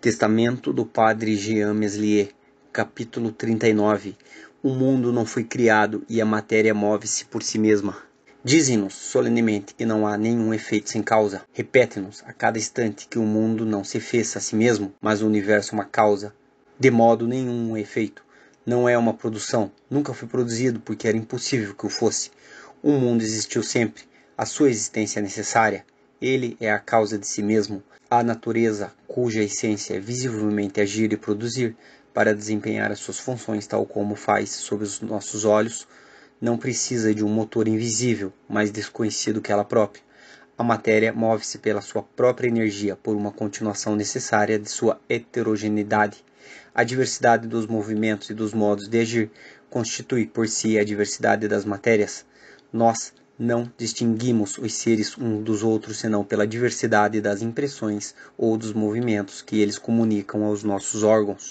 Testamento do Padre Jean Meslier, capítulo 39. O mundo não foi criado e a matéria move-se por si mesma. Dizem-nos solenemente que não há nenhum efeito sem causa. Repete-nos a cada instante que o mundo não se fez a si mesmo, mas o universo é uma causa. De modo nenhum um efeito. Não é uma produção. Nunca foi produzido porque era impossível que o fosse. O mundo existiu sempre. A sua existência é necessária. Ele é a causa de si mesmo. A natureza, cuja essência é visivelmente agir e produzir para desempenhar as suas funções, tal como faz sob os nossos olhos, não precisa de um motor invisível, mais desconhecido que ela própria. A matéria move-se pela sua própria energia, por uma continuação necessária de sua heterogeneidade. A diversidade dos movimentos e dos modos de agir constitui por si a diversidade das matérias. Nós não distinguimos os seres uns dos outros senão pela diversidade das impressões ou dos movimentos que eles comunicam aos nossos órgãos.